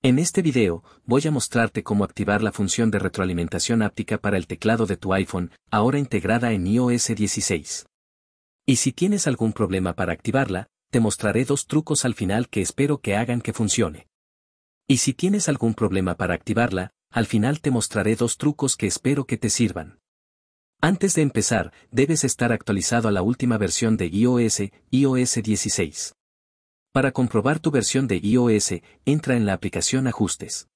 En este video, voy a mostrarte cómo activar la función de retroalimentación áptica para el teclado de tu iPhone, ahora integrada en iOS 16. Y si tienes algún problema para activarla, te mostraré dos trucos al final que espero que hagan que funcione. Y si tienes algún problema para activarla, al final te mostraré dos trucos que espero que te sirvan. Antes de empezar, debes estar actualizado a la última versión de iOS, iOS 16. Para comprobar tu versión de iOS, entra en la aplicación Ajustes.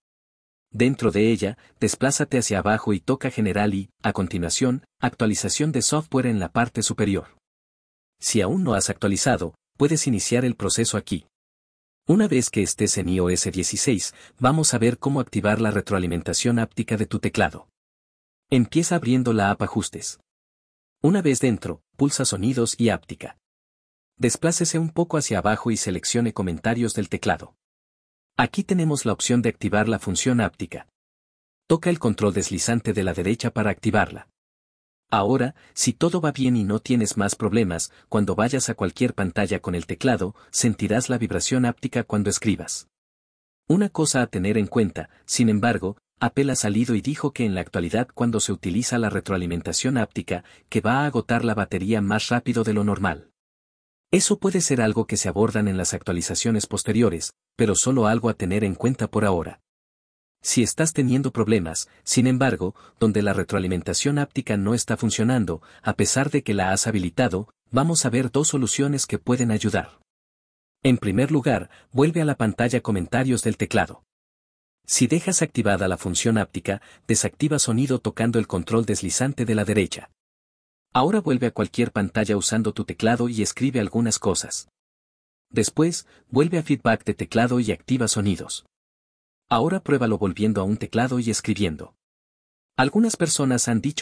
Dentro de ella, desplázate hacia abajo y toca General y, a continuación, Actualización de software en la parte superior. Si aún no has actualizado, puedes iniciar el proceso aquí. Una vez que estés en iOS 16, vamos a ver cómo activar la retroalimentación áptica de tu teclado. Empieza abriendo la app Ajustes. Una vez dentro, pulsa Sonidos y Áptica. Desplácese un poco hacia abajo y seleccione comentarios del teclado. Aquí tenemos la opción de activar la función áptica. Toca el control deslizante de la derecha para activarla. Ahora, si todo va bien y no tienes más problemas, cuando vayas a cualquier pantalla con el teclado, sentirás la vibración áptica cuando escribas. Una cosa a tener en cuenta, sin embargo, Apple ha salido y dijo que en la actualidad cuando se utiliza la retroalimentación áptica, que va a agotar la batería más rápido de lo normal. Eso puede ser algo que se abordan en las actualizaciones posteriores, pero solo algo a tener en cuenta por ahora. Si estás teniendo problemas, sin embargo, donde la retroalimentación áptica no está funcionando, a pesar de que la has habilitado, vamos a ver dos soluciones que pueden ayudar. En primer lugar, vuelve a la pantalla comentarios del teclado. Si dejas activada la función áptica, desactiva sonido tocando el control deslizante de la derecha. Ahora vuelve a cualquier pantalla usando tu teclado y escribe algunas cosas. Después, vuelve a feedback de teclado y activa sonidos. Ahora pruébalo volviendo a un teclado y escribiendo. Algunas personas han dicho